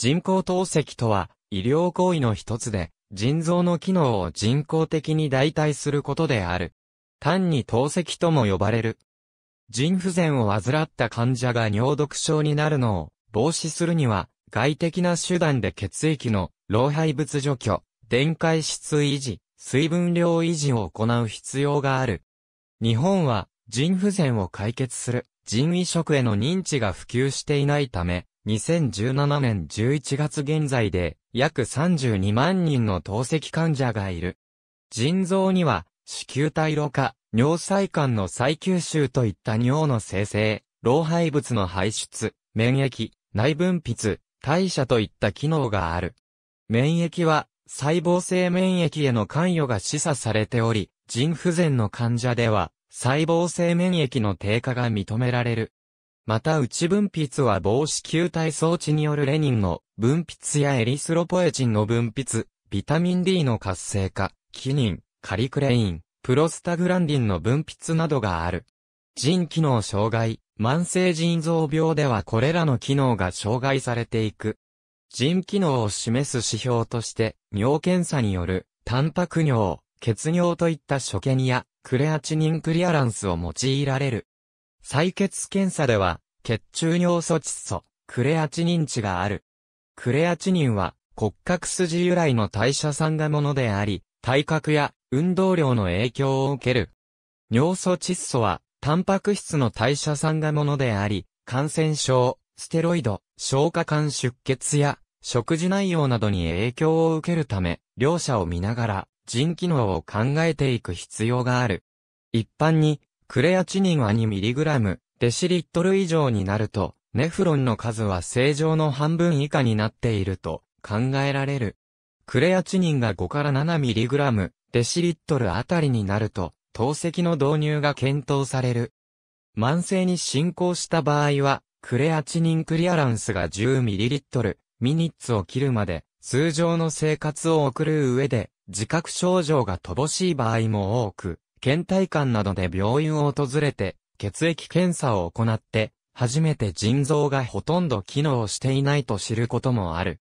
人工透析とは、医療行為の一つで、腎臓の機能を人工的に代替することである。単に透析とも呼ばれる。腎不全を患った患者が尿毒症になるのを防止するには、外的な手段で血液の老廃物除去、電解質維持、水分量維持を行う必要がある。日本は腎不全を解決する腎移植への認知が普及していないため、2017年11月現在で約32万人の透析患者がいる。腎臓には子宮体老化、尿細管の再吸収といった尿の生成、老廃物の排出、免疫、内分泌、代謝といった機能がある。免疫は細胞性免疫への関与が示唆されており、腎不全の患者では細胞性免疫の低下が認められる。また内分泌は防止球体装置によるレニンの分泌やエリスロポエチンの分泌、ビタミン D の活性化、キニン、カリクレイン、プロスタグランディンの分泌などがある。腎機能障害、慢性腎臓病ではこれらの機能が障害されていく。腎機能を示す指標として、尿検査による、タンパク尿、血尿といった所見や、クレアチニンクリアランスを用いられる。採血検査では、血中尿素窒素、クレアチニン値がある。クレアチニンは、骨格筋由来の代謝酸がものであり、体格や運動量の影響を受ける。尿素窒素は、タンパク質の代謝酸がものであり、感染症、ステロイド、消化管出血や、食事内容などに影響を受けるため、両者を見ながら、腎機能を考えていく必要がある。一般に、クレアチニンは 2mg デシリットル以上になると、ネフロンの数は正常の半分以下になっていると考えられる。クレアチニンが5から 7mg デシリットルあたりになると、透析の導入が検討される。慢性に進行した場合は、クレアチニンクリアランスが 10ml ミニッツを切るまで、通常の生活を送る上で、自覚症状が乏しい場合も多く、倦怠感などで病院を訪れて、血液検査を行って、初めて腎臓がほとんど機能していないと知ることもある。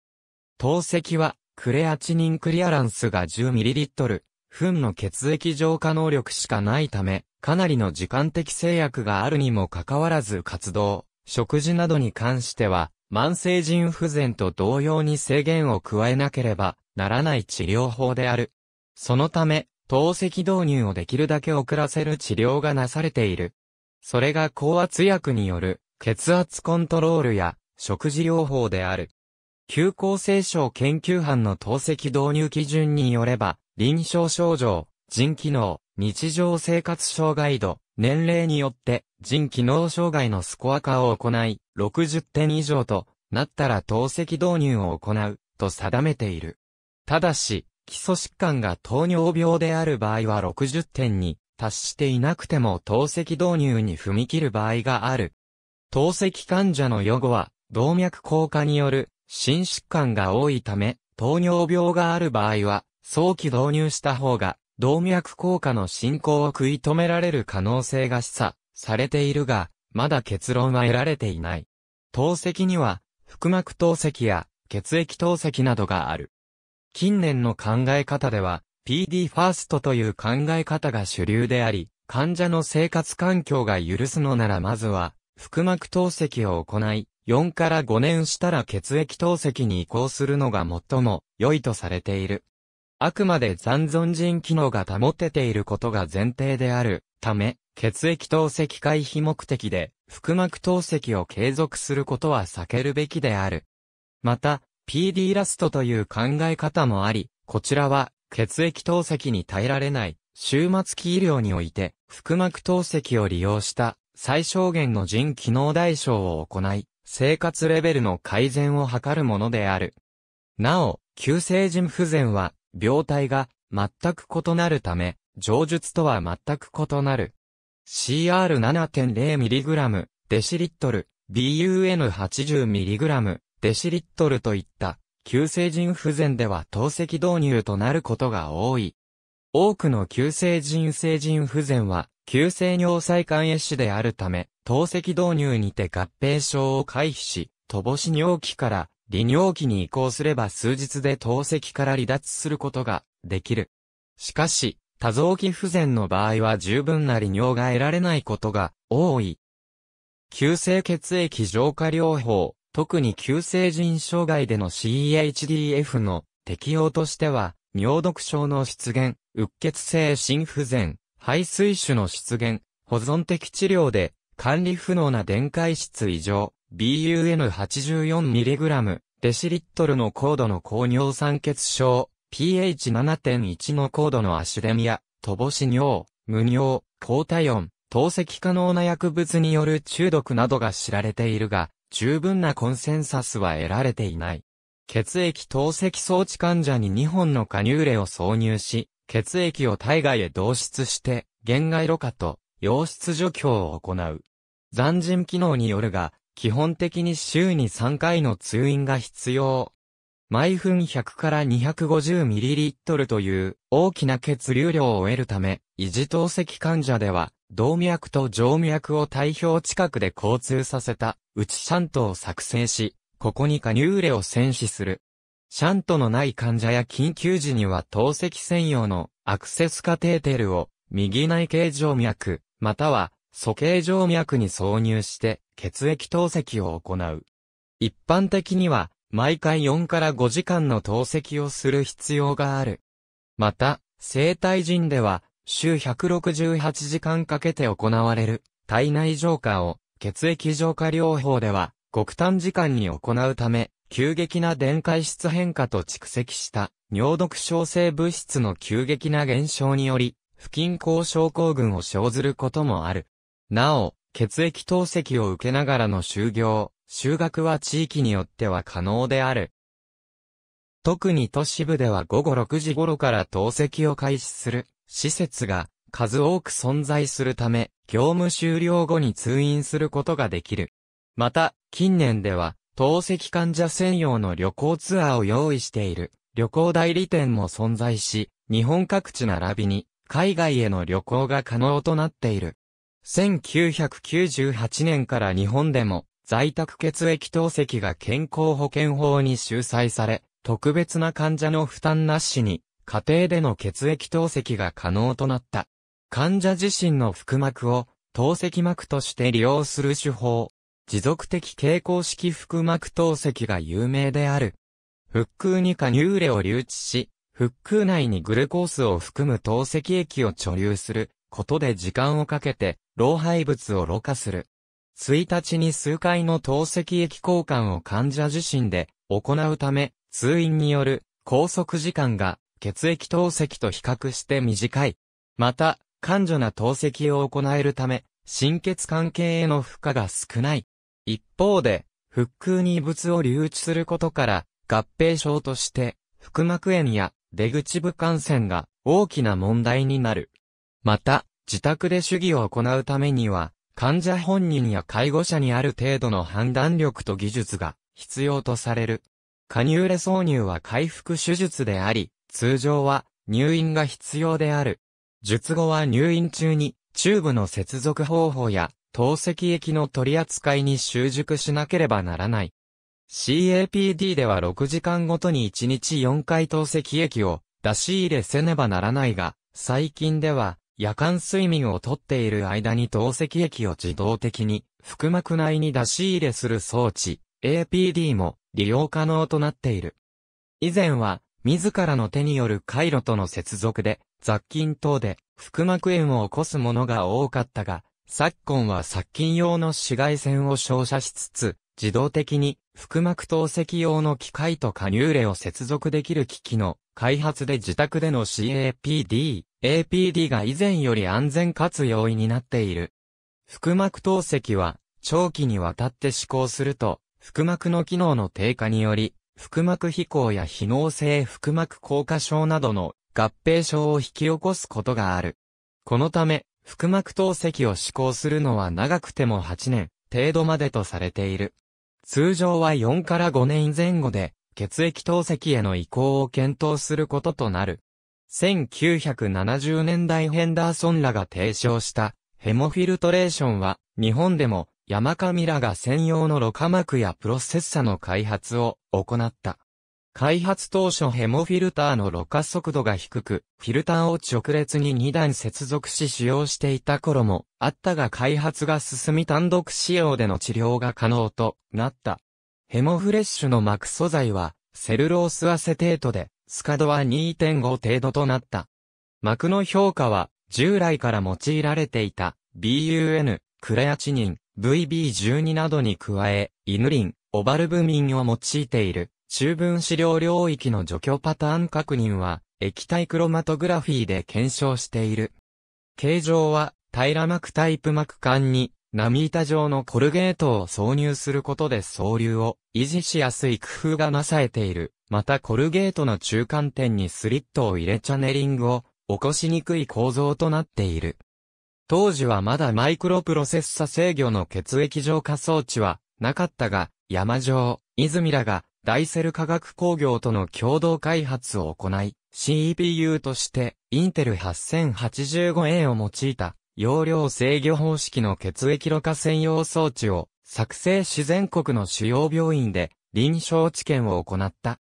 透析は、クレアチニンクリアランスが 10ml、糞の血液浄化能力しかないため、かなりの時間的制約があるにもかかわらず活動、食事などに関しては、慢性腎不全と同様に制限を加えなければならない治療法である。そのため、透析導入をできるだけ遅らせる治療がなされている。それが高圧薬による血圧コントロールや食事療法である。急行性症研究班の透析導入基準によれば、臨床症状、腎機能、日常生活障害度、年齢によって腎機能障害のスコア化を行い、60点以上となったら透析導入を行うと定めている。ただし、基礎疾患が糖尿病である場合は60点に達していなくても透析導入に踏み切る場合がある。透析患者の予後は、動脈硬化による心疾患が多いため、糖尿病がある場合は、早期導入した方が、動脈硬化の進行を食い止められる可能性が示唆されているが、まだ結論は得られていない。透析には、腹膜透析や血液透析などがある。近年の考え方では、PD ファーストという考え方が主流であり、患者の生活環境が許すのならまずは、腹膜透析を行い、4から5年したら血液透析に移行するのが最も良いとされている。あくまで残存人機能が保てていることが前提であるため、血液透析回避目的で腹膜透析を継続することは避けるべきである。また、PD ラストという考え方もあり、こちらは血液透析に耐えられない終末期医療において腹膜透析を利用した最小限の腎機能代償を行い、生活レベルの改善を図るものである。なお、急性腎不全は病態が全く異なるため、上述とは全く異なる。CR7.0mg、デシリットル、BUN80mg、デシリットルといった、急性腎不全では透析導入となることが多い。多くの急性腎性腎不全は、急性尿細管壊死であるため、透析導入にて合併症を回避し、乏し尿器から利尿器に移行すれば数日で透析から離脱することができる。しかし、多臓器不全の場合は十分な利尿が得られないことが多い。急性血液浄化療法、特に急性腎障害での CHDF の適用としては、尿毒症の出現、うっ血性心不全、排水腫の出現、保存的治療で管理不能な電解質異常、BUN84mg、デシリットルの高度の高尿酸血症、pH7.1 の高度のアシデミア、乏し尿、無尿、高体温、透析可能な薬物による中毒などが知られているが、十分なコンセンサスは得られていない。血液透析装置患者に2本のカニューレを挿入し、血液を体外へ導出して、限外ろ過と、溶出除去を行う。残人機能によるが、基本的に週に3回の通院が必要。毎分100から 250ml という大きな血流量を得るため、維持透析患者では、動脈と静脈を体表近くで交通させた、内シャントを作成し、ここに加入レを戦死する。シャントのない患者や緊急時には透析専用のアクセスカテーテルを右内形静脈、または素形静脈に挿入して血液透析を行う。一般的には毎回4から5時間の透析をする必要がある。また、生体人では週168時間かけて行われる体内浄化を血液浄化療法では極短時間に行うため、急激な電解質変化と蓄積した尿毒症性物質の急激な減少により、不均衡症候群を生ずることもある。なお、血液透析を受けながらの就業、就学は地域によっては可能である。特に都市部では午後6時頃から透析を開始する施設が数多く存在するため、業務終了後に通院することができる。また、近年では、透析患者専用の旅行ツアーを用意している旅行代理店も存在し、日本各地並びに海外への旅行が可能となっている。1998年から日本でも在宅血液透析が健康保険法に修載され、特別な患者の負担なしに家庭での血液透析が可能となった。患者自身の腹膜を透析膜として利用する手法。持続的蛍光式腹膜透析が有名である。腹腔にカニューレを留置し、腹腔内にグルコースを含む透析液を貯留することで時間をかけて老廃物をろ過する。1日に数回の透析液交換を患者自身で行うため、通院による拘束時間が血液透析と比較して短い。また、感情な透析を行えるため、心血関係への負荷が少ない。一方で、腹腔に異物を留置することから、合併症として、腹膜炎や出口部感染が大きな問題になる。また、自宅で主義を行うためには、患者本人や介護者にある程度の判断力と技術が必要とされる。加入ーレ挿入は回復手術であり、通常は入院が必要である。術後は入院中に、チューブの接続方法や、透析液の取り扱いに習熟しなければならない。CAPD では6時間ごとに1日4回透析液を出し入れせねばならないが、最近では夜間睡眠をとっている間に透析液を自動的に腹膜内に出し入れする装置 APD も利用可能となっている。以前は自らの手による回路との接続で、雑菌等で腹膜炎を起こすものが多かったが、昨今は殺菌用の紫外線を照射しつつ、自動的に腹膜透析用の機械とカニューレを接続できる機器の開発で自宅での CAPD、APD が以前より安全かつ容易になっている。腹膜透析は長期にわたって試行すると、腹膜の機能の低下により腹膜飛行や非脳性腹膜硬化症などの合併症を引き起こすことがある。このため、腹膜透析を施行するのは長くても8年程度までとされている。通常は4から5年前後で、血液透析への移行を検討することとなる。1970年代ヘンダーソンらが提唱したヘモフィルトレーションは日本でも山上らが専用のろ過膜やプロセッサの開発を行った。開発当初ヘモフィルターのろ過速度が低く、フィルターを直列に2段接続し使用していた頃もあったが開発が進み単独使用での治療が可能となった。ヘモフレッシュの膜素材はセルロースアセテートで、スカドは2.5程度となった。膜の評価は従来から用いられていた BUN、クレアチニン、VB12 などに加え、イヌリン、オバルブミンを用いている、中分子量領域の除去パターン確認は、液体クロマトグラフィーで検証している。形状は、平膜タイプ膜管に、波板状のコルゲートを挿入することで挿流を維持しやすい工夫がなされている。またコルゲートの中間点にスリットを入れチャネリングを起こしにくい構造となっている。当時はまだマイクロプロセッサ制御の血液浄化装置はなかったが、山上、泉らがダイセル化学工業との共同開発を行い、CPU としてインテル 8085A を用いた容量制御方式の血液ろ過専用装置を作成し全国の主要病院で臨床治験を行った。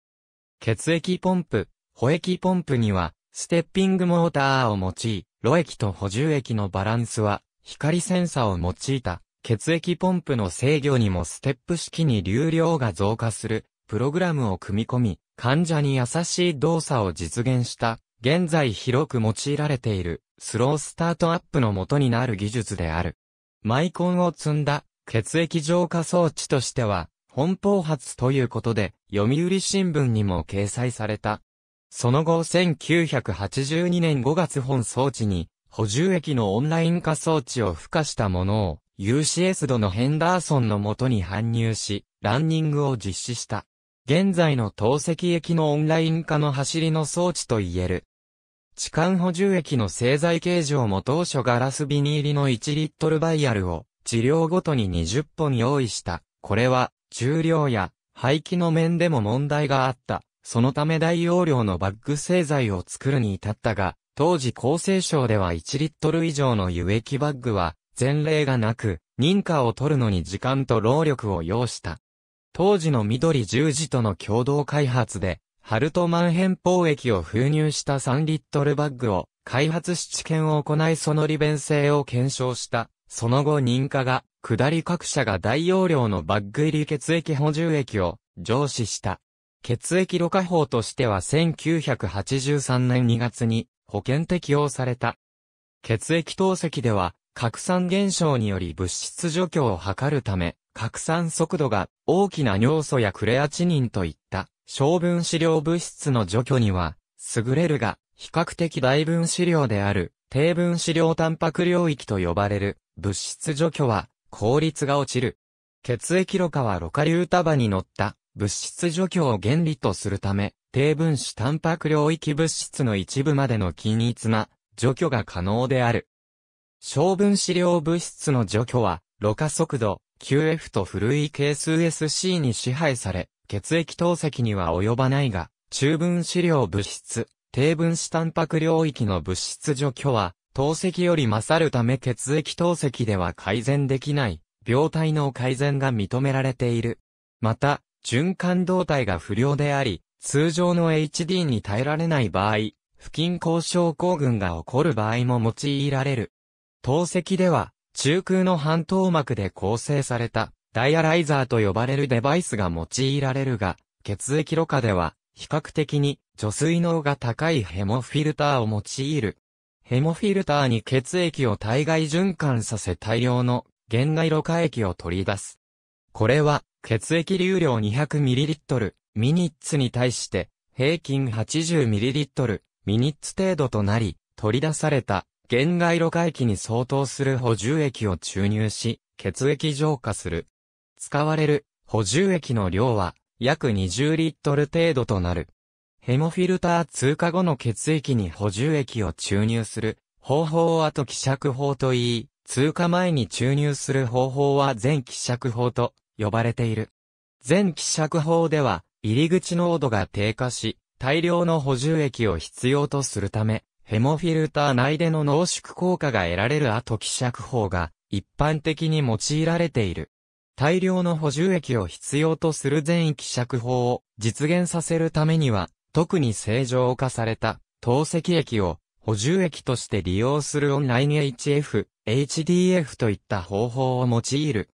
血液ポンプ、保液ポンプにはステッピングモーターを用い、露液と補充液のバランスは、光センサを用いた血液ポンプの制御にもステップ式に流量が増加するプログラムを組み込み、患者に優しい動作を実現した、現在広く用いられているスロースタートアップの元になる技術である。マイコンを積んだ血液浄化装置としては、本邦発ということで、読売新聞にも掲載されたその後1982年5月本装置に補充液のオンライン化装置を付加したものを UCS 度のヘンダーソンのもとに搬入し、ランニングを実施した。現在の透析液のオンライン化の走りの装置と言える。置換補充液の製剤形状も当初ガラスビニ入りの1リットルバイアルを治療ごとに20本用意した。これは重量や排気の面でも問題があった。そのため大容量のバッグ製剤を作るに至ったが、当時厚生省では1リットル以上の輸液バッグは、前例がなく、認可を取るのに時間と労力を要した。当時の緑十字との共同開発で、ハルトマン変方液を封入した3リットルバッグを開発し治験を行いその利便性を検証した。その後認可が、下り各社が大容量のバッグ入り血液補充液を上司した。血液露過法としては1983年2月に保険適用された。血液透析では、拡散現象により物質除去を図るため、拡散速度が大きな尿素やクレアチニンといった小分子量物質の除去には、優れるが、比較的大分子量である低分子量タンパク領域と呼ばれる物質除去は効率が落ちる。血液ろ過はろ過流束に乗った物質除去を原理とするため、低分子タンパク領域物質の一部までの均一な除去が可能である。小分子量物質の除去は、ろ過速度 QF と古い係数 SC に支配され、血液透析には及ばないが、中分子量物質、低分子タンパク領域の物質除去は、透析より勝るため血液透析では改善できない、病態の改善が認められている。また、循環動態が不良であり、通常の HD に耐えられない場合、不均衡症候群が起こる場合も用いられる。透析では、中空の半透膜で構成された、ダイアライザーと呼ばれるデバイスが用いられるが、血液ろ過では、比較的に除水能が高いヘモフィルターを用いる。ヘモフィルターに血液を体外循環させ大量の原外ろ過液を取り出す。これは血液流量 200ml、ミニッツに対して、平均 80ml、ミニッツ程度となり、取り出された、原外路回帰に相当する補充液を注入し、血液浄化する。使われる補充液の量は約20リットル程度となる。ヘモフィルター通過後の血液に補充液を注入する方法は後希釈法といい、通過前に注入する方法は全希釈法と呼ばれている。全希釈法では、入り口濃度が低下し、大量の補充液を必要とするため、ヘモフィルター内での濃縮効果が得られる後希釈法が一般的に用いられている。大量の補充液を必要とする全希釈法を実現させるためには、特に正常化された透析液を補充液として利用するオンライン HF、HDF といった方法を用いる。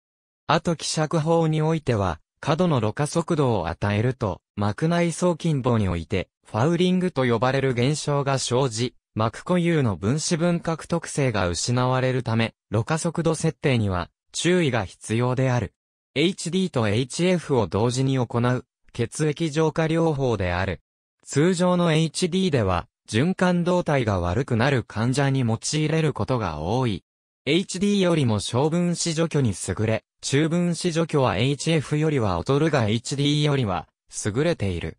あと希釈法においては、過度のろ過速度を与えると、膜内送金棒において、ファウリングと呼ばれる現象が生じ、膜固有の分子分隔特性が失われるため、ろ過速度設定には注意が必要である。HD と HF を同時に行う、血液浄化療法である。通常の HD では、循環動態が悪くなる患者に用いれることが多い。HD よりも小分子除去に優れ、中分子除去は HF よりは劣るが HD よりは優れている。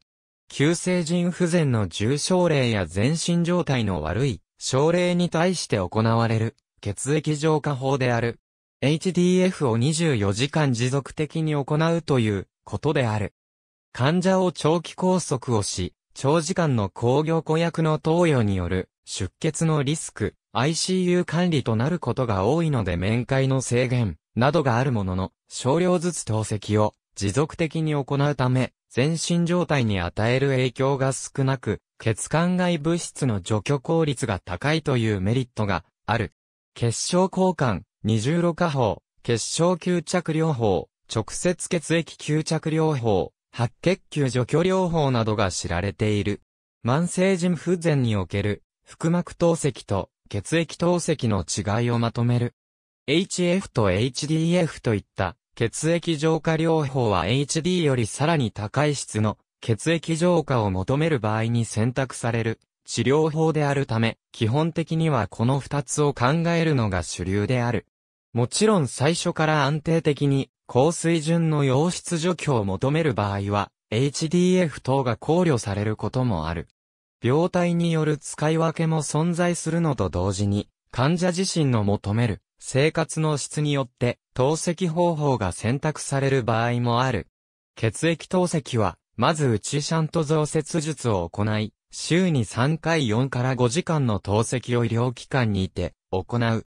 急性腎不全の重症例や全身状態の悪い症例に対して行われる血液浄化法である。HDF を24時間持続的に行うということである。患者を長期拘束をし、長時間の抗凝固薬の投与による出血のリスク、ICU 管理となることが多いので面会の制限などがあるものの、少量ずつ透析を持続的に行うため、全身状態に与える影響が少なく、血管外物質の除去効率が高いというメリットがある。血小交換、二重露化法、血小吸着療法、直接血液吸着療法、白血球除去療法などが知られている。慢性腎不全における、腹膜透析と血液透析の違いをまとめる。HF と HDF といった血液浄化療法は HD よりさらに高い質の血液浄化を求める場合に選択される治療法であるため、基本的にはこの二つを考えるのが主流である。もちろん最初から安定的に高水準の溶質除去を求める場合は、HDF 等が考慮されることもある。病態による使い分けも存在するのと同時に、患者自身の求める生活の質によって透析方法が選択される場合もある。血液透析は、まず内シャント増設術を行い、週に3回4から5時間の透析を医療機関にて行う。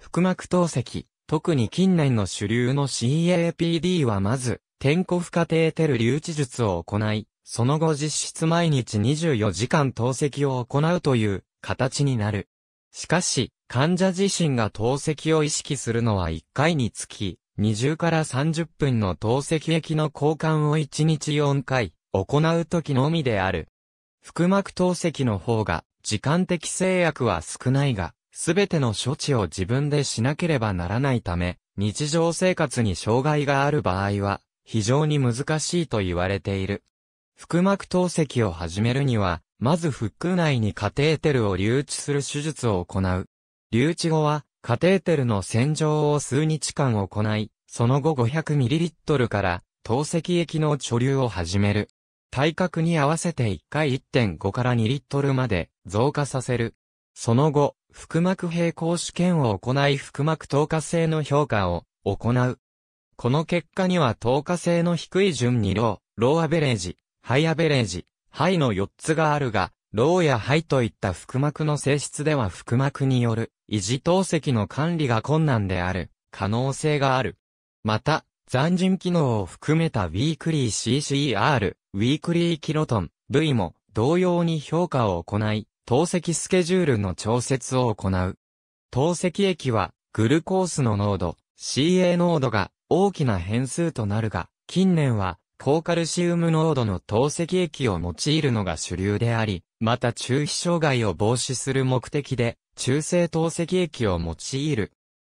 腹膜透析、特に近年の主流の CAPD はまず、天候不可テーテル留置術を行い、その後実質毎日24時間透析を行うという形になる。しかし、患者自身が透析を意識するのは1回につき、20から30分の透析液の交換を1日4回、行う時のみである。腹膜透析の方が、時間的制約は少ないが、すべての処置を自分でしなければならないため、日常生活に障害がある場合は、非常に難しいと言われている。腹膜透析を始めるには、まず腹腔内にカテーテルを留置する手術を行う。留置後は、カテーテルの洗浄を数日間行い、その後 500ml から透析液の貯留を始める。体格に合わせて1回1.5から2リットルまで増加させる。その後、腹膜平行試験を行い腹膜透過性の評価を行う。この結果には透過性の低い順にロー、ローアベレージ、ハイアベレージ、ハイの4つがあるが、ローやハイといった腹膜の性質では腹膜による維持透析の管理が困難である可能性がある。また、残腎機能を含めたウィークリー CCR、ウィークリーキロトン、V も同様に評価を行い、透析スケジュールの調節を行う。透析液は、グルコースの濃度、CA 濃度が大きな変数となるが、近年は高カルシウム濃度の透析液を用いるのが主流であり、また中皮障害を防止する目的で、中性透析液を用いる。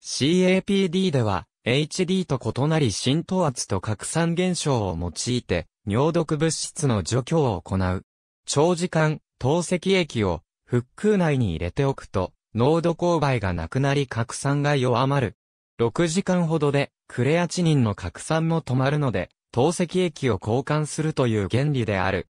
CAPD では、HD と異なり浸透圧と拡散現象を用いて、尿毒物質の除去を行う。長時間、透析液を、腹腔内に入れておくと、濃度勾配がなくなり拡散が弱まる。6時間ほどで、クレアチニンの拡散も止まるので、透析液を交換するという原理である。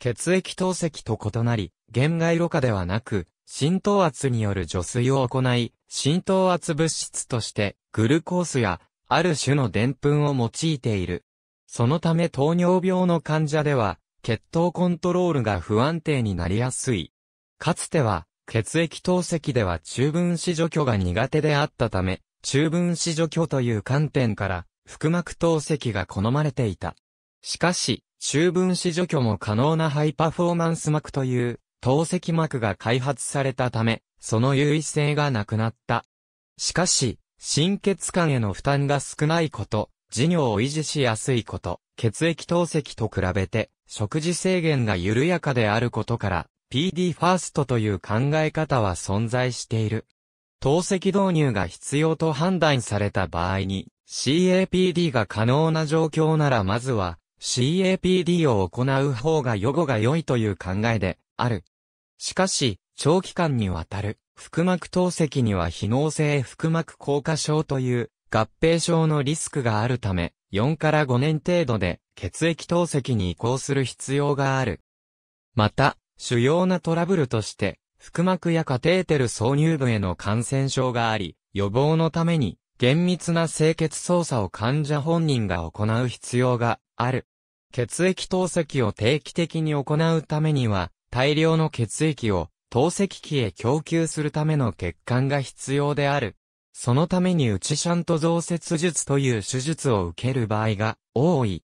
血液透析と異なり、原外露過ではなく、浸透圧による除水を行い、浸透圧物質として、グルコースや、ある種のでんぷんを用いている。そのため糖尿病の患者では、血糖コントロールが不安定になりやすい。かつては、血液透析では中分子除去が苦手であったため、中分子除去という観点から、腹膜透析が好まれていた。しかし、中分子除去も可能なハイパフォーマンス膜という透析膜が開発されたため、その優位性がなくなった。しかし、心血管への負担が少ないこと、事業を維持しやすいこと、血液透析と比べて、食事制限が緩やかであることから、PD ファーストという考え方は存在している。透析導入が必要と判断された場合に、CAPD が可能な状況ならまずは CAPD を行う方が予後が良いという考えである。しかし、長期間にわたる腹膜透析には非能性腹膜硬化症という合併症のリスクがあるため、4から5年程度で血液透析に移行する必要がある。また、主要なトラブルとして、腹膜やカテーテル挿入部への感染症があり、予防のために厳密な清潔操作を患者本人が行う必要がある。血液透析を定期的に行うためには、大量の血液を透析器へ供給するための血管が必要である。そのために内シャント増設術という手術を受ける場合が多い。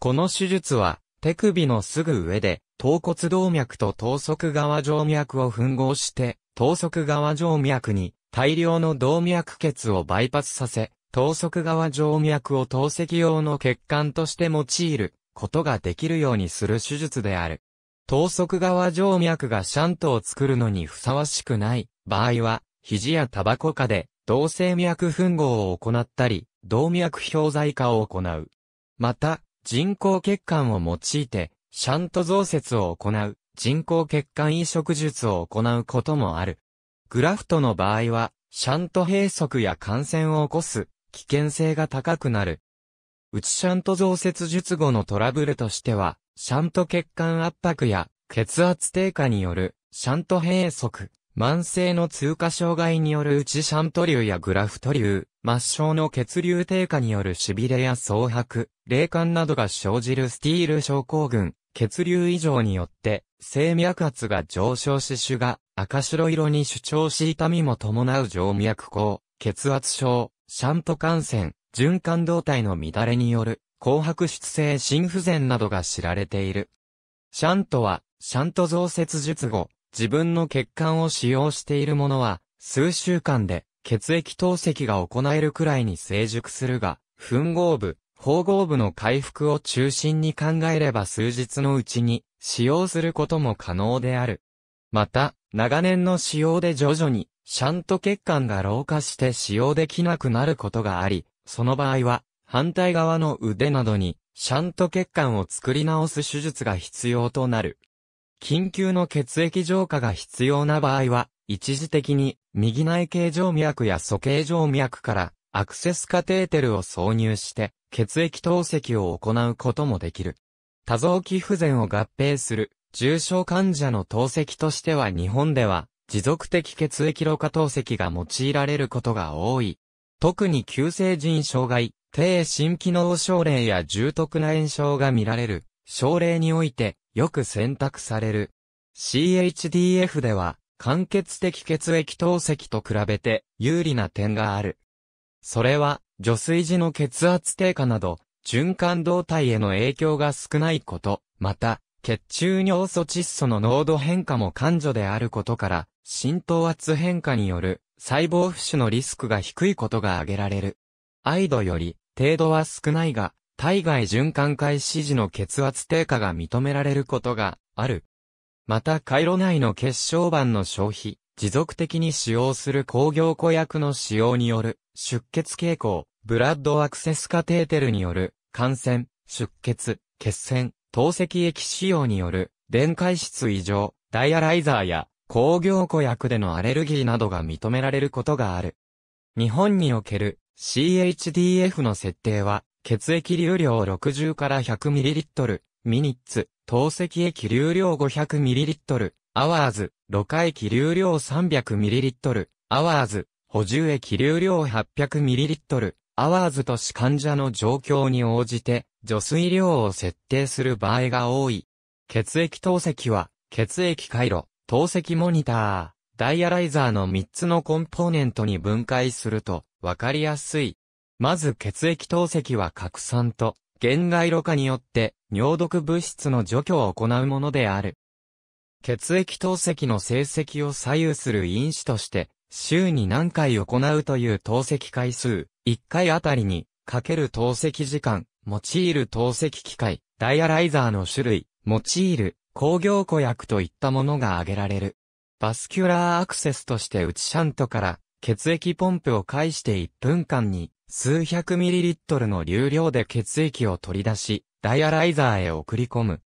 この手術は手首のすぐ上で頭骨動脈と等側側静脈を吻合して等側側静脈に大量の動脈血をバイパスさせ、等速側静脈を透析用の血管として用いることができるようにする手術である。等速側静脈がシャントを作るのにふさわしくない場合は、肘やタバコ化で同性脈吻合を行ったり、動脈表剤化を行う。また、人工血管を用いて、シャント増設を行う、人工血管移植術を行うこともある。グラフトの場合は、シャント閉塞や感染を起こす危険性が高くなる。内シャント増設術後のトラブルとしては、シャント血管圧迫や血圧低下によるシャント閉塞、慢性の通過障害による内シャント流やグラフト流、末梢の血流低下による痺れや蒼白、霊感などが生じるスティール症候群、血流異常によって、静脈圧が上昇し主が赤白色に主張し痛みも伴う静脈硬、血圧症、シャント感染、循環動態の乱れによる、紅白出性心不全などが知られている。シャントは、シャント増設術後、自分の血管を使用しているものは、数週間で、血液透析が行えるくらいに成熟するが、吻合部、縫合部の回復を中心に考えれば数日のうちに、使用することも可能である。また、長年の使用で徐々に、シャント血管が老化して使用できなくなることがあり、その場合は、反対側の腕などに、シャント血管を作り直す手術が必要となる。緊急の血液浄化が必要な場合は、一時的に、右内形静脈や素形静脈から、アクセスカテーテルを挿入して、血液透析を行うこともできる。多臓器不全を合併する、重症患者の透析としては日本では、持続的血液老化透析が用いられることが多い。特に急性腎障害、低心機能症例や重篤な炎症が見られる、症例において、よく選択される。CHDF では、間欠的血液透析と比べて有利な点がある。それは、除水時の血圧低下など、循環動態への影響が少ないこと、また、血中尿素窒素の濃度変化も感情であることから、浸透圧変化による細胞浮腫のリスクが低いことが挙げられる。アイドより程度は少ないが、体外循環開始時の血圧低下が認められることがある。また回路内の血小板の消費、持続的に使用する工業小薬の使用による出血傾向、ブラッドアクセスカテーテルによる感染、出血、血栓、透析液使用による電解質異常、ダイアライザーや工業庫薬でのアレルギーなどが認められることがある。日本における CHDF の設定は血液流量60から 100ml、ミニッツ、透析液流量 500ml、アワーズ、ろ過液流量 300ml、アワーズ、補充液流量 800ml、アワーズとし患者の状況に応じて除水量を設定する場合が多い。血液透析は、血液回路、透析モニター、ダイアライザーの3つのコンポーネントに分解すると分かりやすい。まず血液透析は拡散と原外路化によって尿毒物質の除去を行うものである。血液透析の成績を左右する因子として、週に何回行うという透析回数、1回あたりに、かける透析時間、用いる透析機械、ダイアライザーの種類、用いる工業庫薬といったものが挙げられる。バスキュラーアクセスとして内シャントから血液ポンプを介して1分間に数百ミリリットルの流量で血液を取り出し、ダイアライザーへ送り込む。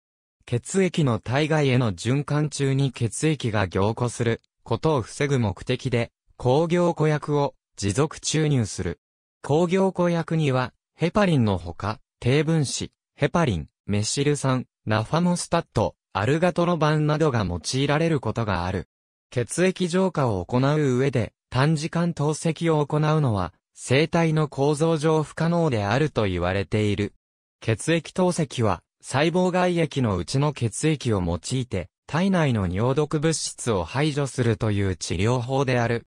血液の体外への循環中に血液が凝固することを防ぐ目的で工業庫薬を持続注入する。工業庫薬にはヘパリンのほか、低分子、ヘパリン、メシル酸、ナファモスタット、アルガトロバンなどが用いられることがある。血液浄化を行う上で、短時間透析を行うのは、生体の構造上不可能であると言われている。血液透析は、細胞外液のうちの血液を用いて、体内の尿毒物質を排除するという治療法である。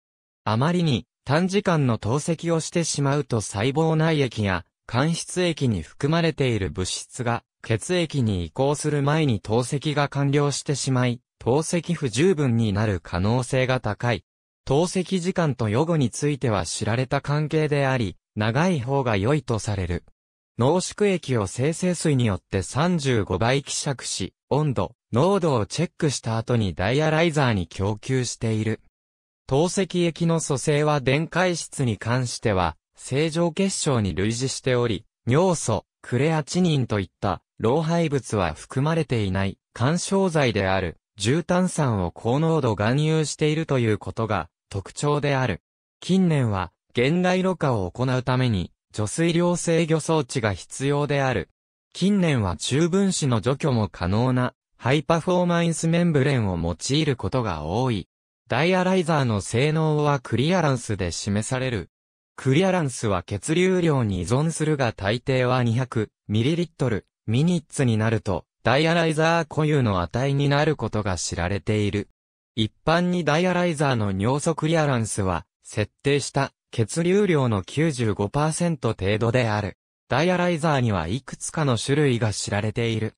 あまりに短時間の透析をしてしまうと細胞内液や間質液に含まれている物質が血液に移行する前に透析が完了してしまい、透析不十分になる可能性が高い。透析時間と予後については知られた関係であり、長い方が良いとされる。濃縮液を生成水によって35倍希釈し、温度、濃度をチェックした後にダイアライザーに供給している。透析液の組成は電解質に関しては、正常結晶に類似しており、尿素、クレアチニンといった老廃物は含まれていない干渉剤である重炭酸を高濃度含有しているということが特徴である。近年は現代ろ過を行うために除水量制御装置が必要である。近年は中分子の除去も可能なハイパフォーマンスメンブレンを用いることが多い。ダイアライザーの性能はクリアランスで示されるクリアランスは血流量に依存するが大抵は 200ml ミニッツになると、ダイアライザー固有の値になることが知られている。一般にダイアライザーの尿素クリアランスは、設定した血流量の95%程度である。ダイアライザーにはいくつかの種類が知られている。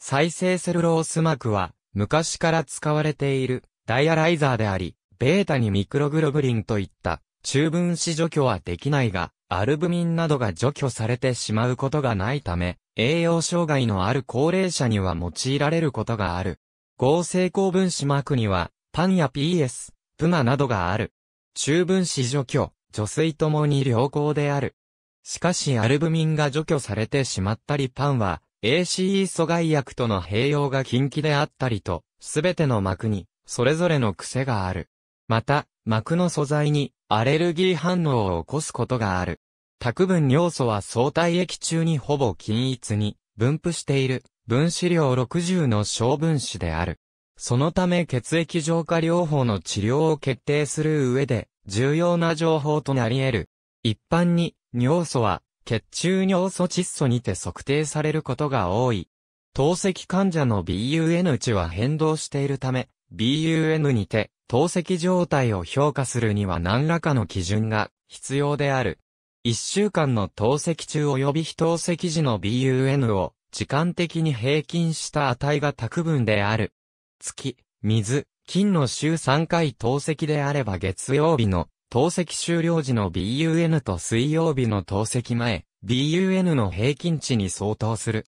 再生セルロース膜は、昔から使われているダイアライザーであり、ベータにミクログロブリンといった中分子除去はできないが、アルブミンなどが除去されてしまうことがないため、栄養障害のある高齢者には用いられることがある。合成高分子膜には、パンや PS、プナなどがある。中分子除去、除水ともに良好である。しかしアルブミンが除去されてしまったりパンは、ACE 阻害薬との併用が禁忌であったりと、すべての膜に、それぞれの癖がある。また、膜の素材に、アレルギー反応を起こすことがある。卓分尿素は相対液中にほぼ均一に分布している分子量60の小分子である。そのため血液浄化療法の治療を決定する上で重要な情報となり得る。一般に尿素は血中尿素窒素にて測定されることが多い。透析患者の BUN 値は変動しているため、BUN にて透析状態を評価するには何らかの基準が必要である。一週間の透析中及び非透析時の BUN を時間的に平均した値が多区分である。月、水、金の週3回透析であれば月曜日の透析終了時の BUN と水曜日の透析前、BUN の平均値に相当する。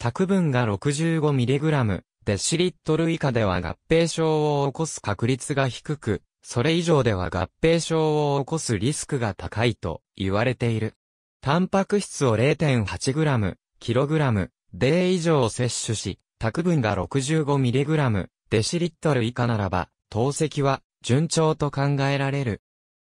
多区分が 65mg、デシリットル以下では合併症を起こす確率が低く、それ以上では合併症を起こすリスクが高いと言われている。タンパク質を 0.8g、kg、で以上摂取し、卓分が 65mg、デシリットル以下ならば、透析は順調と考えられる。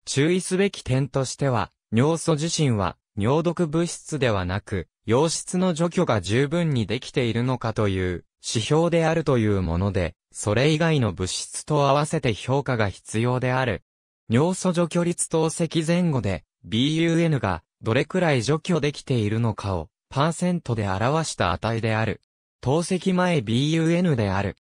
注意すべき点としては、尿素自身は尿毒物質ではなく、溶質の除去が十分にできているのかという指標であるというもので、それ以外の物質と合わせて評価が必要である。尿素除去率透析前後で、BUN がどれくらい除去できているのかを、パーセントで表した値である。透析前 BUN である。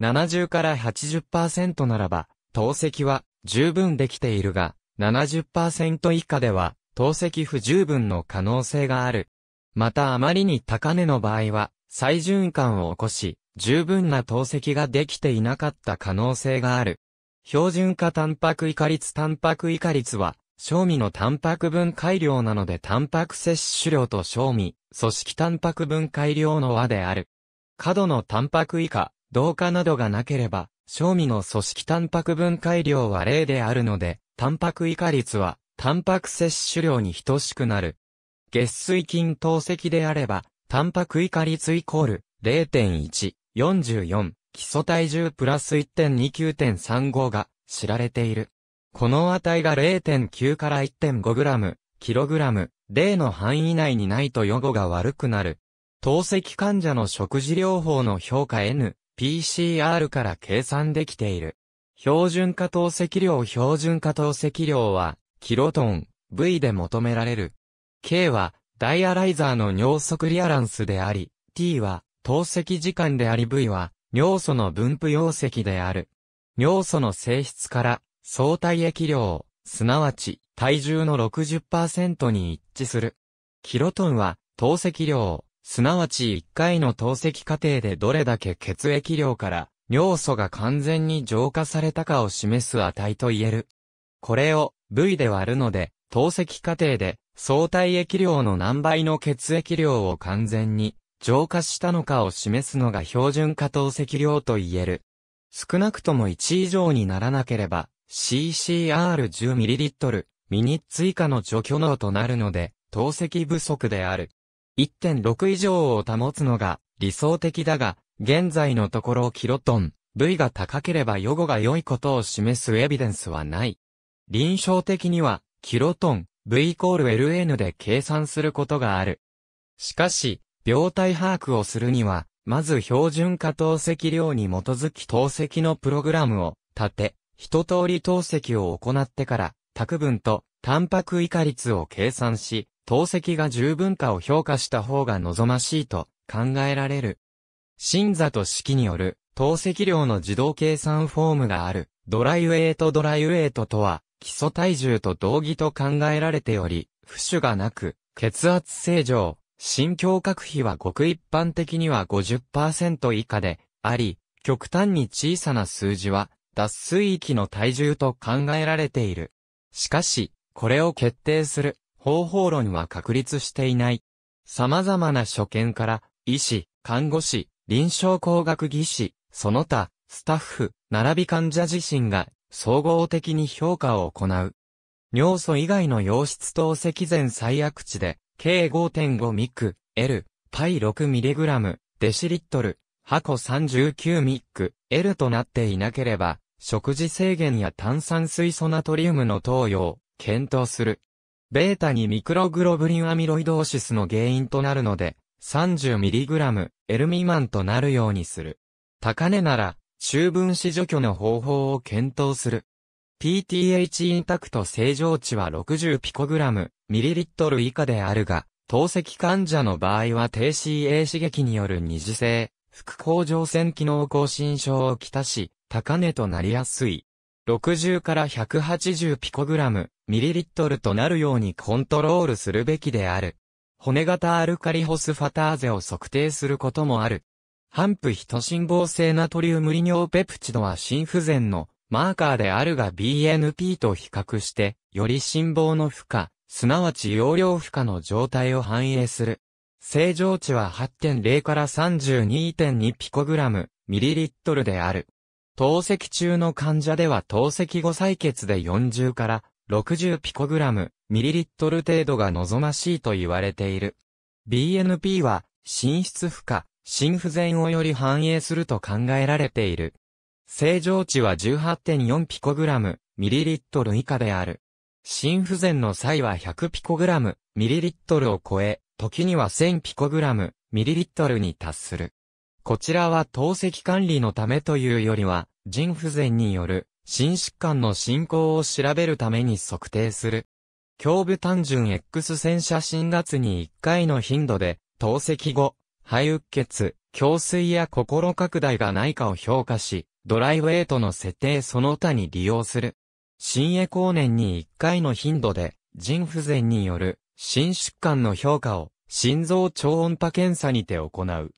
70から80%ならば、透析は十分できているが、70%以下では、透析不十分の可能性がある。またあまりに高値の場合は、再循環を起こし、十分な透析ができていなかった可能性がある。標準化タンパクイカ率タンパクイカ率は、賞味のタンパク分解量なのでタンパク摂取量と賞味、組織タンパク分解量の和である。過度のタンパク以下、同化などがなければ、賞味の組織タンパク分解量は0であるので、タンパク以下率は、タンパク摂取量に等しくなる。月水菌透析であれば、タンパクイカ率イコール0.1、44、基礎体重プラス1.29.35が知られている。この値が0.9から 1.5g、kg、例の範囲内にないと予後が悪くなる。透析患者の食事療法の評価 N、PCR から計算できている。標準化透析量標準化透析量は、キロトン、V で求められる。K は、ダイアライザーの尿素クリアランスであり、t は透析時間であり v は尿素の分布溶石である。尿素の性質から相対液量、すなわち体重の60%に一致する。キロトンは透析量、すなわち1回の透析過程でどれだけ血液量から尿素が完全に浄化されたかを示す値と言える。これを V で割るので、透析過程で相対液量の何倍の血液量を完全に浄化したのかを示すのが標準化透析量と言える。少なくとも1以上にならなければ CCR10ml ミニッツ以下の除去能となるので透析不足である。1.6以上を保つのが理想的だが、現在のところキロトン、V が高ければ予後が良いことを示すエビデンスはない。臨床的には、キロトン、V イコール LN で計算することがある。しかし、病態把握をするには、まず標準化透析量に基づき透析のプログラムを立て、一通り透析を行ってから、卓分とタンパク以下率を計算し、透析が十分かを評価した方が望ましいと考えられる。新座と式による透析量の自動計算フォームがあるドライウェイトドライウェイトとは基礎体重と同義と考えられており、不種がなく、血圧正常、心胸核比はごく一般的には50%以下であり、極端に小さな数字は脱水域の体重と考えられている。しかし、これを決定する方法論は確立していない。様々な所見から、医師、看護師、臨床工学技師、その他、スタッフ、並び患者自身が総合的に評価を行う。尿素以外の溶質透析前最悪値で、計5.5ミク、L、パイ 6mg、デシリットル、箱39ミック、L となっていなければ、食事制限や炭酸水素ナトリウムの投与を検討する。ベータにミクログロブリンアミロイドーシスの原因となるので、30mg、L 未満となるようにする。高値なら、中分子除去の方法を検討する。PTH インタクト正常値は60ピコグラム、ミリリットル以下であるが、透析患者の場合は低 CA 刺激による二次性、副甲状腺機能更新症をきたし、高値となりやすい。60から180ピコグラム、ミリリットルとなるようにコントロールするべきである。骨型アルカリホスファターゼを測定することもある。半プヒト辛抱性ナトリウム利尿ペプチドは心不全のマーカーであるが BNP と比較して、より心房の負荷、すなわち容量負荷の状態を反映する。正常値は8.0から32.2ピコグラム、ミリリットルである。透析中の患者では透析後採血で40から60ピコグラム、ミリリットル程度が望ましいと言われている。BNP は、心室負荷、心不全をより反映すると考えられている。正常値は18.4ピコグラム、ミリリットル以下である。心不全の際は100ピコグラム、ミリリットルを超え、時には1000ピコグラム、ミリリットルに達する。こちらは透析管理のためというよりは、腎不全による心疾患の進行を調べるために測定する。胸部単純 X 線写真月に1回の頻度で、透析後、肺鬱血、胸水や心拡大がないかを評価し、ドライウェイトの設定その他に利用する。新栄光年に1回の頻度で、腎不全による、心疾患の評価を、心臓超音波検査にて行う。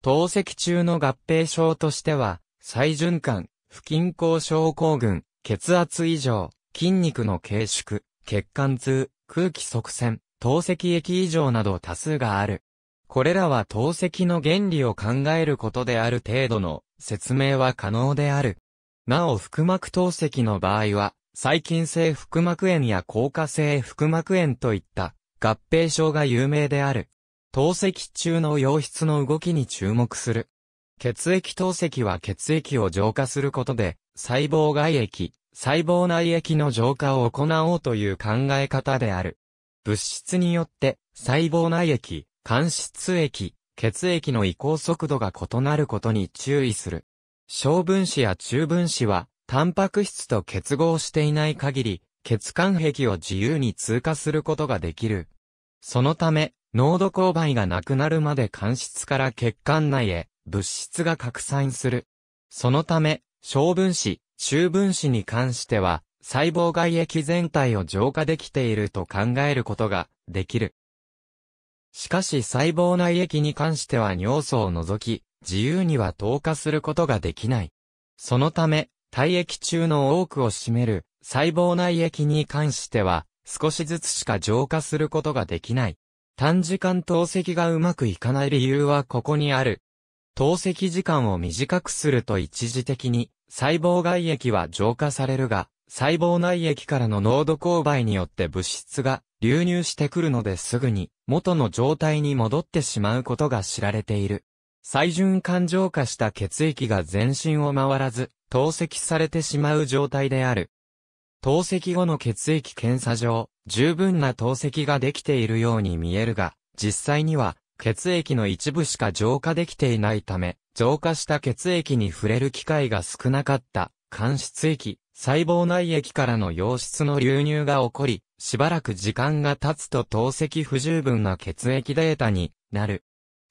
透析中の合併症としては、再循環、不均衡症候群、血圧異常、筋肉の軽縮、血管痛、空気塞栓、透析液異常など多数がある。これらは透析の原理を考えることである程度の説明は可能である。なお腹膜透析の場合は、細菌性腹膜炎や硬化性腹膜炎といった合併症が有名である。透析中の溶質の動きに注目する。血液透析は血液を浄化することで、細胞外液、細胞内液の浄化を行おうという考え方である。物質によって、細胞内液、間質液、血液の移行速度が異なることに注意する。小分子や中分子は、タンパク質と結合していない限り、血管壁を自由に通過することができる。そのため、濃度勾配がなくなるまで間質から血管内へ物質が拡散する。そのため、小分子、中分子に関しては、細胞外液全体を浄化できていると考えることができる。しかし細胞内液に関しては尿素を除き、自由には透過することができない。そのため、体液中の多くを占める細胞内液に関しては、少しずつしか浄化することができない。短時間透析がうまくいかない理由はここにある。透析時間を短くすると一時的に細胞外液は浄化されるが、細胞内液からの濃度勾配によって物質が流入してくるのですぐに元の状態に戻ってしまうことが知られている。最循環浄化した血液が全身を回らず、透析されてしまう状態である。透析後の血液検査上、十分な透析ができているように見えるが、実際には血液の一部しか浄化できていないため、浄化した血液に触れる機会が少なかった、間質液、細胞内液からの溶質の流入が起こり、しばらく時間が経つと透析不十分な血液データになる。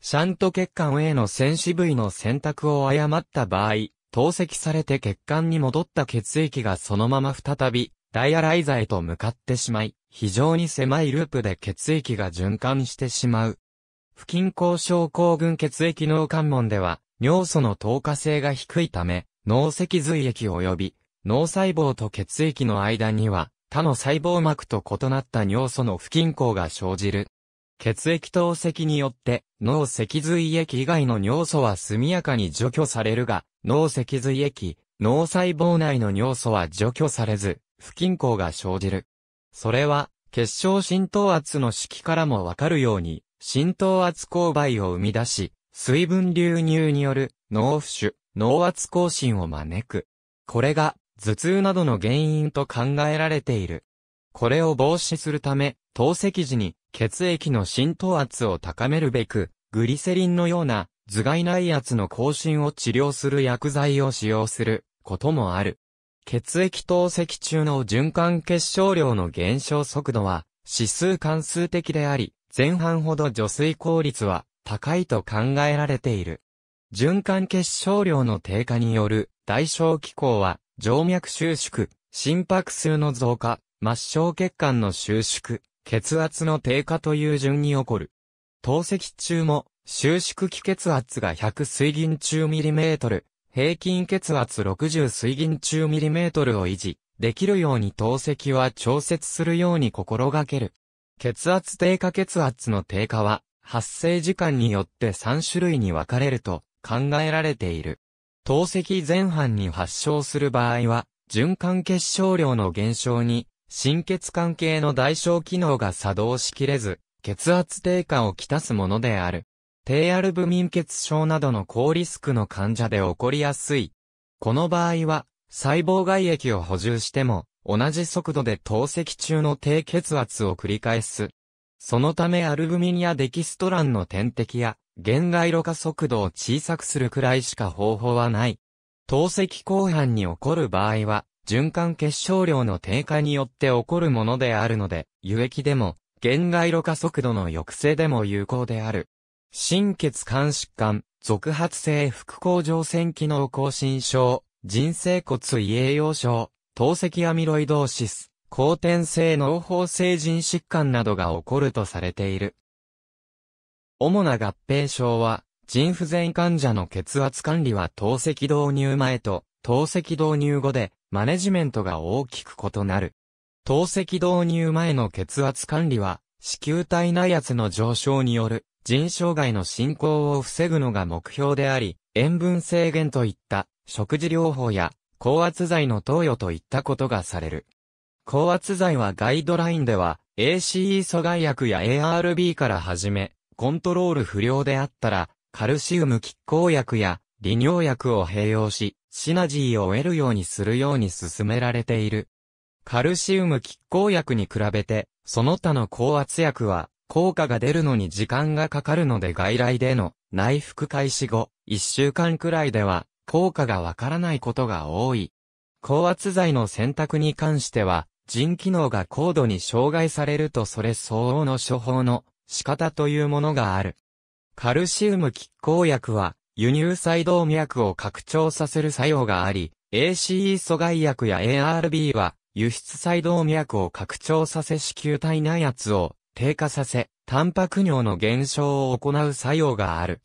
シャント血管への線死部位の選択を誤った場合、透析されて血管に戻った血液がそのまま再び、ダイアライザへと向かってしまい、非常に狭いループで血液が循環してしまう。不均衡症候群血液脳関門では、尿素の透過性が低いため、脳脊髄液及び脳細胞と血液の間には、他の細胞膜と異なった尿素の不均衡が生じる。血液透析によって、脳脊髄液以外の尿素は速やかに除去されるが、脳脊髄液、脳細胞内の尿素は除去されず、不均衡が生じる。それは、結晶浸透圧の式からもわかるように、浸透圧勾配を生み出し、水分流入による脳浮腫、脳圧更新を招く。これが頭痛などの原因と考えられている。これを防止するため、透析時に血液の浸透圧を高めるべく、グリセリンのような頭蓋内圧の更新を治療する薬剤を使用することもある。血液透析中の循環結晶量の減少速度は指数関数的であり、前半ほど除水効率は高いと考えられている。循環結晶量の低下による代償機構は静脈収縮、心拍数の増加、末梢血管の収縮、血圧の低下という順に起こる。透析中も、収縮期血圧が100水銀中ミリメートル、平均血圧60水銀中ミリメートルを維持、できるように透析は調節するように心がける。血圧低下血圧の低下は、発生時間によって3種類に分かれると考えられている。透析前半に発症する場合は、循環結晶量の減少に、心血管系の代償機能が作動しきれず、血圧低下をきたすものである。低アルブミン血症などの高リスクの患者で起こりやすい。この場合は、細胞外液を補充しても、同じ速度で透析中の低血圧を繰り返す。そのためアルブミンやデキストランの点滴や、限外路加速度を小さくするくらいしか方法はない。透析後半に起こる場合は、循環結晶量の低下によって起こるものであるので、輸液でも、限外路加速度の抑制でも有効である。心血管疾患、続発性副甲状腺機能亢進症、人生骨異栄養症、透析アミロイドーシス、後天性脳胞性腎疾患などが起こるとされている。主な合併症は、腎不全患者の血圧管理は透析導入前と透析導入後でマネジメントが大きく異なる。透析導入前の血圧管理は、子宮体内圧の上昇による腎障害の進行を防ぐのが目標であり、塩分制限といった食事療法や高圧剤の投与といったことがされる。高圧剤はガイドラインでは ACE 阻害薬や ARB から始め、コントロール不良であったら、カルシウム拮抗薬や利尿薬を併用し、シナジーを得るようにするように進められている。カルシウム拮抗薬に比べて、その他の高圧薬は、効果が出るのに時間がかかるので外来での内服開始後、1週間くらいでは、効果がわからないことが多い。高圧剤の選択に関しては、腎機能が高度に障害されるとそれ相応の処方の仕方というものがある。カルシウム拮抗薬は、輸入細動脈を拡張させる作用があり、ACE 阻害薬や ARB は、輸出細動脈を拡張させ子宮体内圧を低下させ、タンパク尿の減少を行う作用がある。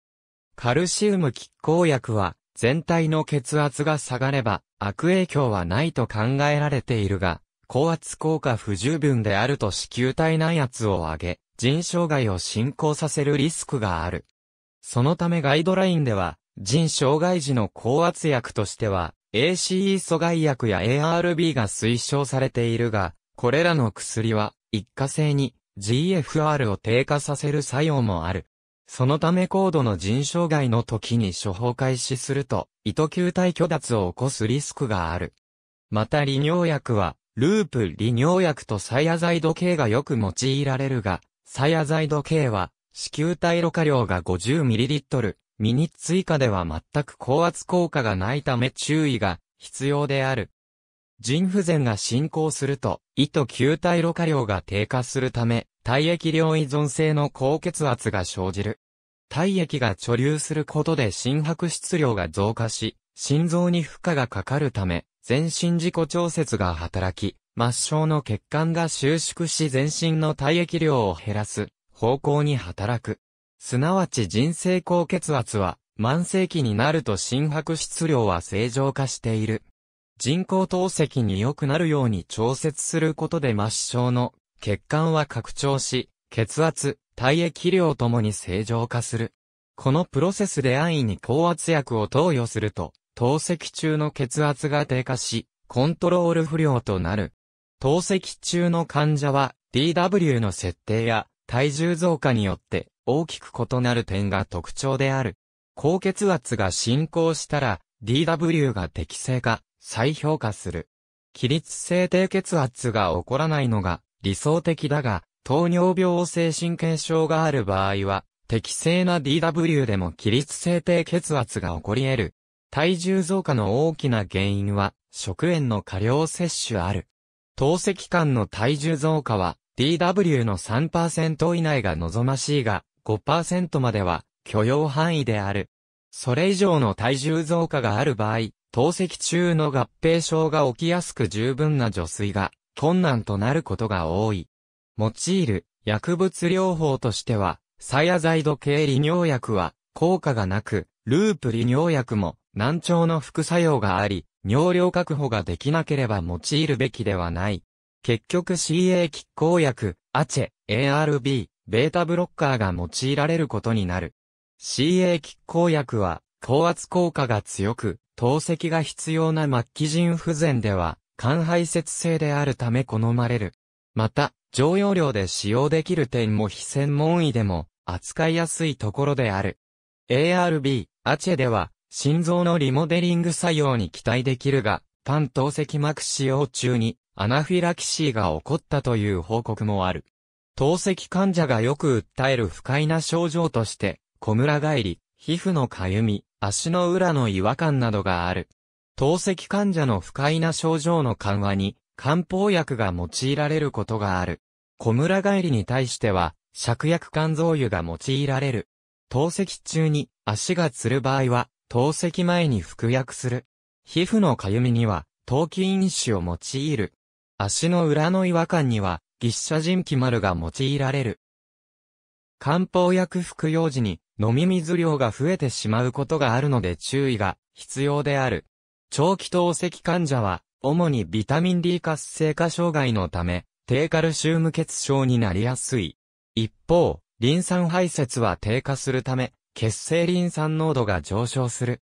カルシウム拮抗薬は、全体の血圧が下がれば、悪影響はないと考えられているが、高圧効果不十分であると子宮体内圧を上げ、腎障害を進行させるリスクがある。そのためガイドラインでは、腎障害時の高圧薬としては、ACE 阻害薬や ARB が推奨されているが、これらの薬は、一過性に GFR を低下させる作用もある。そのため高度の腎障害の時に処方開始すると、糸球体虚脱を起こすリスクがある。また利尿薬は、ループ利尿薬とサイアザイド系がよく用いられるが、サヤザイド系は、子球体ろ過量が 50ml、ミニッツ以下では全く高圧効果がないため注意が必要である。腎不全が進行すると、胃と球体ろ過量が低下するため、体液量依存性の高血圧が生じる。体液が貯留することで心拍質量が増加し、心臓に負荷がかかるため、全身自己調節が働き、末梢の血管が収縮し全身の体液量を減らす方向に働く。すなわち人性高血圧は、慢性期になると心拍質量は正常化している。人工透析に良くなるように調節することで末梢の血管は拡張し、血圧、体液量ともに正常化する。このプロセスで安易に高圧薬を投与すると、透析中の血圧が低下し、コントロール不良となる。透析中の患者は DW の設定や体重増加によって大きく異なる点が特徴である。高血圧が進行したら DW が適正化、再評価する。起立性低血圧が起こらないのが理想的だが、糖尿病性神経症がある場合は、適正な DW でも起立性低血圧が起こり得る。体重増加の大きな原因は、食塩の過量摂取ある。透析間の体重増加は DW の3%以内が望ましいが、5%までは許容範囲である。それ以上の体重増加がある場合、透析中の合併症が起きやすく十分な除水が困難となることが多い。用いる薬物療法としては、サヤザイド系利尿薬は効果がなく、ループ利尿薬も難聴の副作用があり、尿量確保ができなければ用いるべきではない。結局 CA 拮抗薬、アチェ、ARB、ベータブロッカーが用いられることになる。CA 拮抗薬は、高圧効果が強く、透析が必要な末期腎不全では、肝排泄性であるため好まれる。また、常用量で使用できる点も非専門医でも、扱いやすいところである。ARB、アチェでは、心臓のリモデリング作用に期待できるが、単透析膜使用中にアナフィラキシーが起こったという報告もある。透析患者がよく訴える不快な症状として、小村返り、皮膚のかゆみ、足の裏の違和感などがある。透析患者の不快な症状の緩和に、漢方薬が用いられることがある。小村返りに対しては、芍薬肝臓油が用いられる。透析中に足がつる場合は、透析前に服薬する。皮膚のかゆみには、陶器因子を用いる。足の裏の違和感には、ギッシャ人気丸が用いられる。漢方薬服用時に飲み水量が増えてしまうことがあるので注意が必要である。長期透析患者は、主にビタミン D 活性化障害のため、低カルシウム欠症になりやすい。一方、リン酸排泄は低下するため、血清リン酸濃度が上昇する。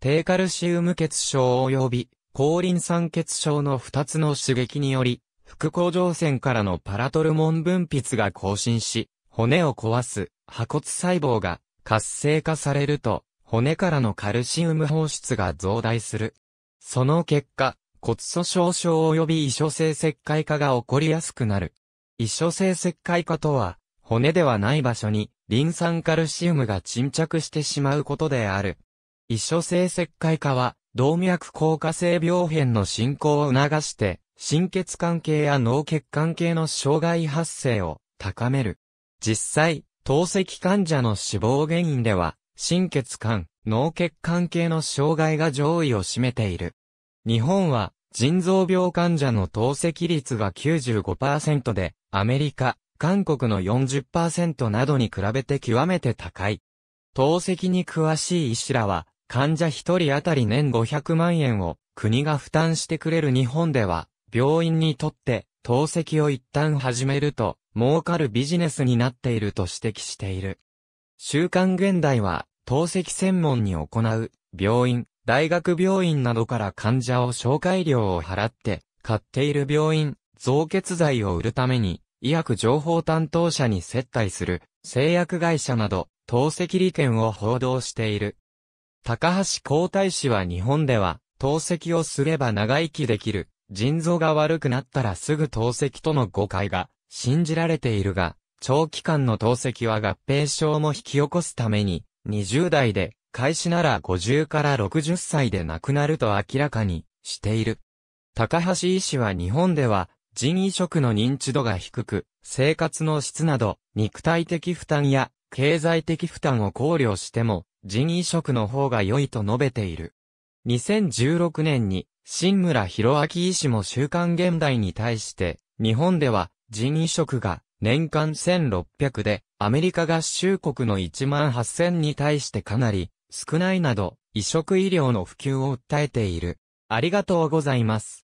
低カルシウム血症及び、高リン酸血症の2つの刺激により、副甲状腺からのパラトルモン分泌が更新し、骨を壊す、破骨細胞が活性化されると、骨からのカルシウム放出が増大する。その結果、骨粗鬆症及び異所性石灰化が起こりやすくなる。異所性石灰化とは、骨ではない場所に、リン酸カルシウムが沈着してしまうことである。一所性石灰化は、動脈硬化性病変の進行を促して、心血管系や脳血管系の障害発生を高める。実際、透析患者の死亡原因では、心血管、脳血管系の障害が上位を占めている。日本は、腎臓病患者の透析率が95%で、アメリカ、韓国の40%などに比べて極めて高い。透析に詳しい医師らは、患者1人当たり年500万円を国が負担してくれる日本では、病院にとって透析を一旦始めると、儲かるビジネスになっていると指摘している。週刊現代は、透析専門に行う、病院、大学病院などから患者を紹介料を払って、買っている病院、増血剤を売るために、医薬情報担当者に接待する製薬会社など、透析利権を報道している。高橋皇太子は日本では、透析をすれば長生きできる、腎臓が悪くなったらすぐ透析との誤解が信じられているが、長期間の透析は合併症も引き起こすために、20代で、開始なら50から60歳で亡くなると明らかにしている。高橋医師は日本では人移植の認知度が低く、生活の質など、肉体的負担や経済的負担を考慮しても、人移植の方が良いと述べている。2016年に、新村博明医師も週刊現代に対して、日本では人移植が年間1600で、アメリカ合衆国の1万8000に対してかなり少ないなど、移植医療の普及を訴えている。ありがとうございます。